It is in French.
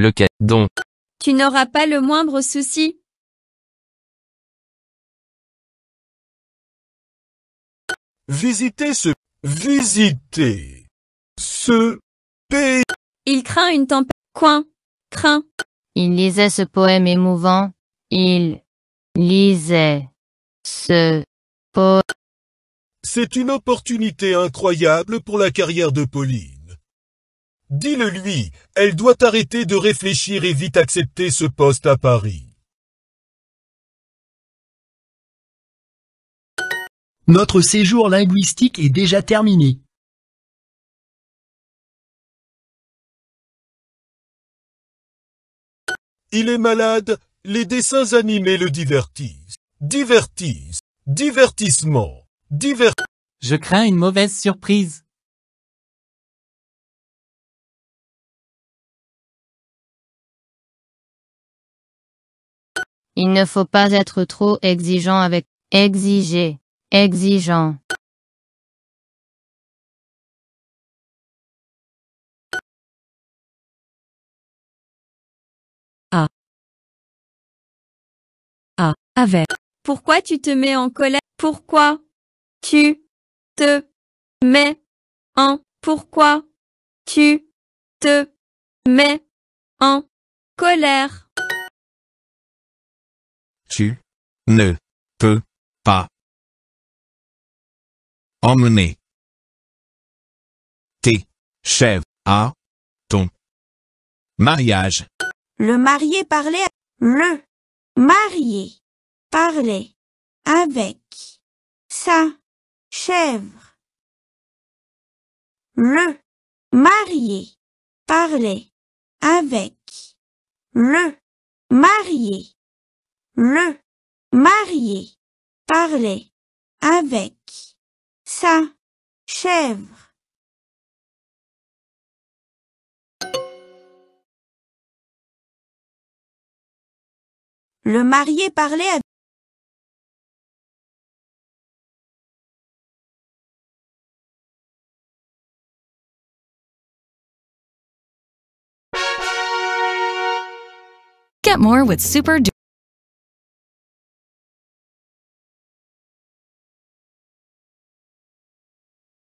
Lequel donc Tu n'auras pas le moindre souci. Visiter ce... Visiter ce pays. Il craint une tempête. Coin. Craint. Il lisait ce poème émouvant. Il lisait ce poème. C'est une opportunité incroyable pour la carrière de Pauline. Dis-le-lui, elle doit arrêter de réfléchir et vite accepter ce poste à Paris. Notre séjour linguistique est déjà terminé. Il est malade, les dessins animés le divertissent. Divertissent. Divertissement. Divert. Je crains une mauvaise surprise. Il ne faut pas être trop exigeant avec exiger, exigeant. Ah. Ah, avec. Pourquoi tu te mets en colère Pourquoi tu te mets en Pourquoi tu te mets en colère tu ne peux pas emmener tes chèvre à ton mariage. Le marié parlait, le marié parlait avec sa chèvre. Le marié parlait avec le marié le marié parlait avec sa chèvre. Le marié parlait avec Get more with super